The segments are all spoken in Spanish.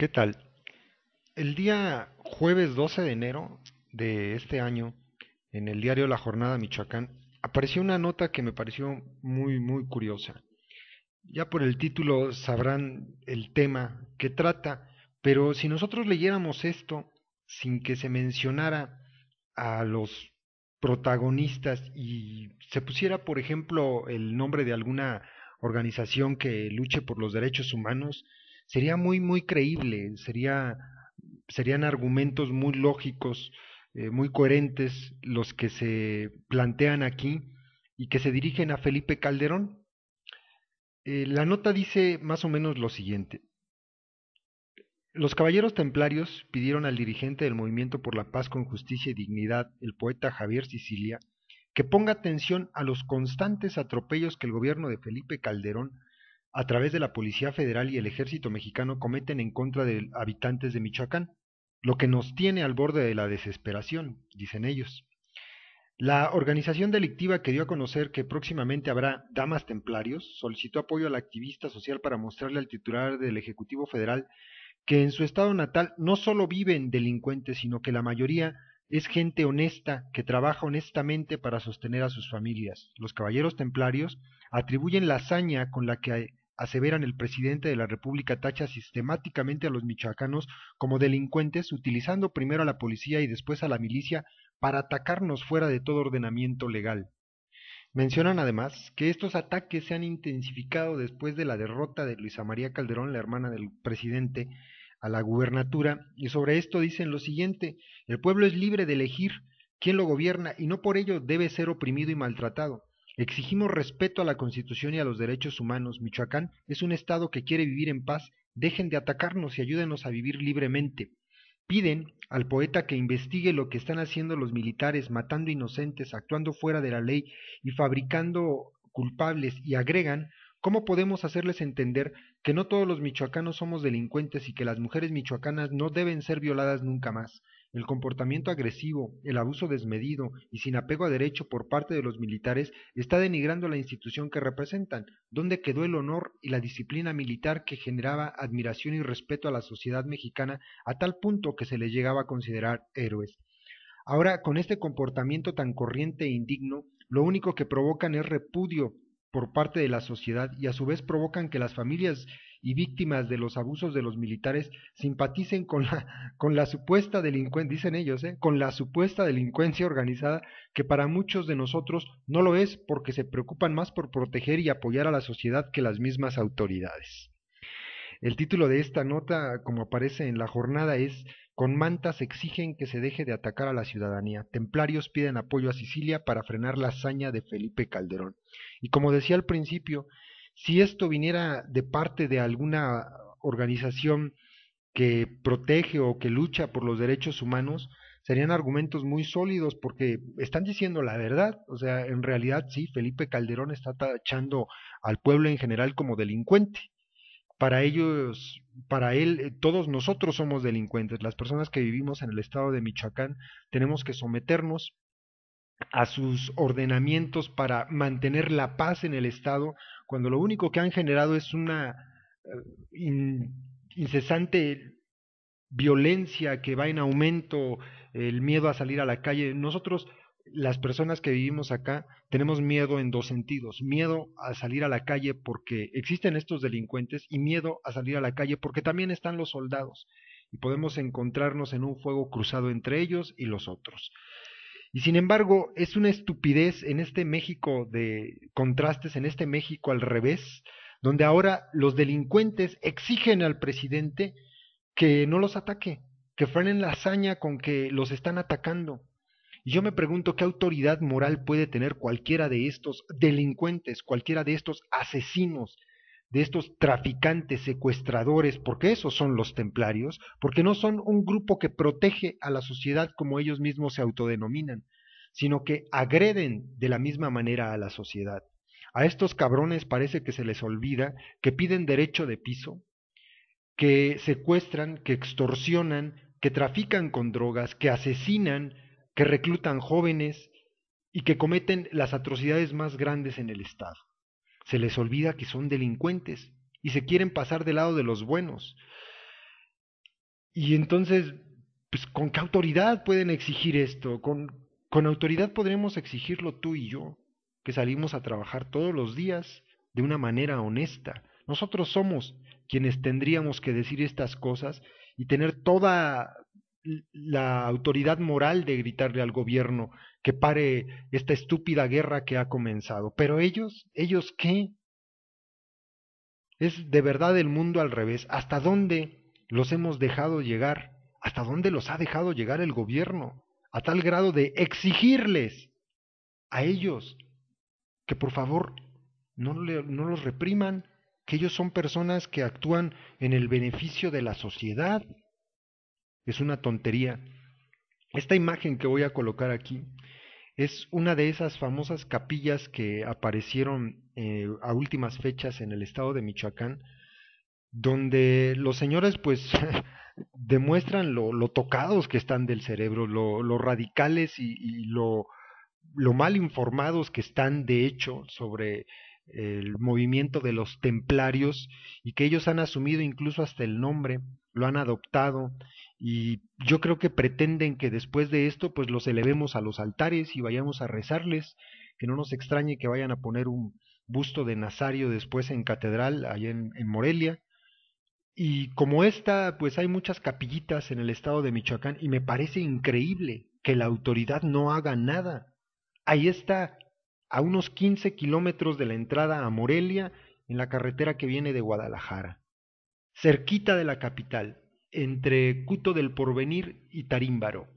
¿Qué tal? El día jueves 12 de enero de este año, en el diario La Jornada Michoacán, apareció una nota que me pareció muy, muy curiosa. Ya por el título sabrán el tema que trata, pero si nosotros leyéramos esto sin que se mencionara a los protagonistas y se pusiera, por ejemplo, el nombre de alguna organización que luche por los derechos humanos, sería muy, muy creíble, serían argumentos muy lógicos, eh, muy coherentes los que se plantean aquí y que se dirigen a Felipe Calderón. Eh, la nota dice más o menos lo siguiente. Los caballeros templarios pidieron al dirigente del Movimiento por la Paz con Justicia y Dignidad, el poeta Javier Sicilia, que ponga atención a los constantes atropellos que el gobierno de Felipe Calderón a través de la Policía Federal y el Ejército Mexicano cometen en contra de habitantes de Michoacán, lo que nos tiene al borde de la desesperación, dicen ellos. La organización delictiva que dio a conocer que próximamente habrá damas templarios solicitó apoyo al activista social para mostrarle al titular del Ejecutivo Federal que en su estado natal no solo viven delincuentes, sino que la mayoría es gente honesta que trabaja honestamente para sostener a sus familias. Los caballeros templarios atribuyen la hazaña con la que aseveran el presidente de la República tacha sistemáticamente a los michoacanos como delincuentes, utilizando primero a la policía y después a la milicia para atacarnos fuera de todo ordenamiento legal. Mencionan además que estos ataques se han intensificado después de la derrota de Luisa María Calderón, la hermana del presidente, a la gubernatura, y sobre esto dicen lo siguiente, el pueblo es libre de elegir quién lo gobierna y no por ello debe ser oprimido y maltratado. Exigimos respeto a la Constitución y a los derechos humanos. Michoacán es un Estado que quiere vivir en paz. Dejen de atacarnos y ayúdenos a vivir libremente. Piden al poeta que investigue lo que están haciendo los militares, matando inocentes, actuando fuera de la ley y fabricando culpables, y agregan ¿Cómo podemos hacerles entender que no todos los michoacanos somos delincuentes y que las mujeres michoacanas no deben ser violadas nunca más? El comportamiento agresivo, el abuso desmedido y sin apego a derecho por parte de los militares está denigrando la institución que representan, donde quedó el honor y la disciplina militar que generaba admiración y respeto a la sociedad mexicana a tal punto que se les llegaba a considerar héroes. Ahora, con este comportamiento tan corriente e indigno, lo único que provocan es repudio por parte de la sociedad y a su vez provocan que las familias y víctimas de los abusos de los militares simpaticen con la, con la supuesta delincuencia, dicen ellos, ¿eh? con la supuesta delincuencia organizada que para muchos de nosotros no lo es porque se preocupan más por proteger y apoyar a la sociedad que las mismas autoridades. El título de esta nota, como aparece en la jornada, es Con mantas exigen que se deje de atacar a la ciudadanía. Templarios piden apoyo a Sicilia para frenar la hazaña de Felipe Calderón. Y como decía al principio, si esto viniera de parte de alguna organización que protege o que lucha por los derechos humanos, serían argumentos muy sólidos porque están diciendo la verdad. O sea, en realidad sí, Felipe Calderón está tachando al pueblo en general como delincuente. Para ellos, para él, eh, todos nosotros somos delincuentes. Las personas que vivimos en el estado de Michoacán tenemos que someternos a sus ordenamientos para mantener la paz en el Estado, cuando lo único que han generado es una eh, incesante violencia que va en aumento, el miedo a salir a la calle. Nosotros, las personas que vivimos acá, tenemos miedo en dos sentidos. Miedo a salir a la calle porque existen estos delincuentes y miedo a salir a la calle porque también están los soldados y podemos encontrarnos en un fuego cruzado entre ellos y los otros. Y sin embargo, es una estupidez en este México de contrastes, en este México al revés, donde ahora los delincuentes exigen al presidente que no los ataque, que frenen la hazaña con que los están atacando. Y yo me pregunto qué autoridad moral puede tener cualquiera de estos delincuentes, cualquiera de estos asesinos de estos traficantes, secuestradores, porque esos son los templarios, porque no son un grupo que protege a la sociedad como ellos mismos se autodenominan, sino que agreden de la misma manera a la sociedad. A estos cabrones parece que se les olvida que piden derecho de piso, que secuestran, que extorsionan, que trafican con drogas, que asesinan, que reclutan jóvenes y que cometen las atrocidades más grandes en el Estado. Se les olvida que son delincuentes y se quieren pasar del lado de los buenos. Y entonces, pues, ¿con qué autoridad pueden exigir esto? Con, con autoridad podremos exigirlo tú y yo, que salimos a trabajar todos los días de una manera honesta. Nosotros somos quienes tendríamos que decir estas cosas y tener toda, la autoridad moral de gritarle al gobierno que pare esta estúpida guerra que ha comenzado. Pero ellos, ellos qué? Es de verdad el mundo al revés. ¿Hasta dónde los hemos dejado llegar? ¿Hasta dónde los ha dejado llegar el gobierno? A tal grado de exigirles a ellos que por favor no, no los repriman, que ellos son personas que actúan en el beneficio de la sociedad es una tontería. Esta imagen que voy a colocar aquí es una de esas famosas capillas que aparecieron eh, a últimas fechas en el estado de Michoacán, donde los señores pues demuestran lo, tocados que están del cerebro, lo, radicales y, lo, lo, mal informados que están de hecho sobre el movimiento de los templarios y que ellos han asumido incluso hasta el nombre lo han adoptado y yo creo que pretenden que después de esto pues los elevemos a los altares y vayamos a rezarles, que no nos extrañe que vayan a poner un busto de Nazario después en catedral allá en, Morelia. Y como esta, pues hay muchas capillitas en el estado de Michoacán y me parece increíble que la autoridad no haga nada. Ahí está, a unos 15 kilómetros de la entrada a Morelia, en la carretera que viene de Guadalajara cerquita de la capital, entre Cuto del Porvenir y Tarímbaro.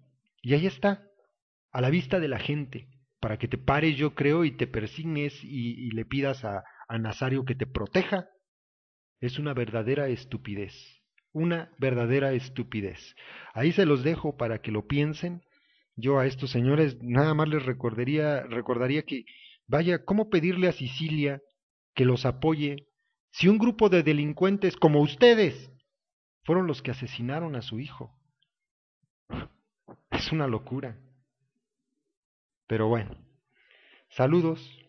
Y ahí está, a la vista de la gente, para que te pares, yo creo, y te persignes y, le pidas a, a Nazario que te proteja. Es una verdadera estupidez, una verdadera estupidez. Ahí se los dejo para que lo piensen. Yo a estos señores nada más les recordaría, recordaría que, vaya, ¿cómo pedirle a Sicilia que los apoye si un grupo de delincuentes como ustedes fueron los que asesinaron a su hijo? Es una locura. Pero bueno, saludos.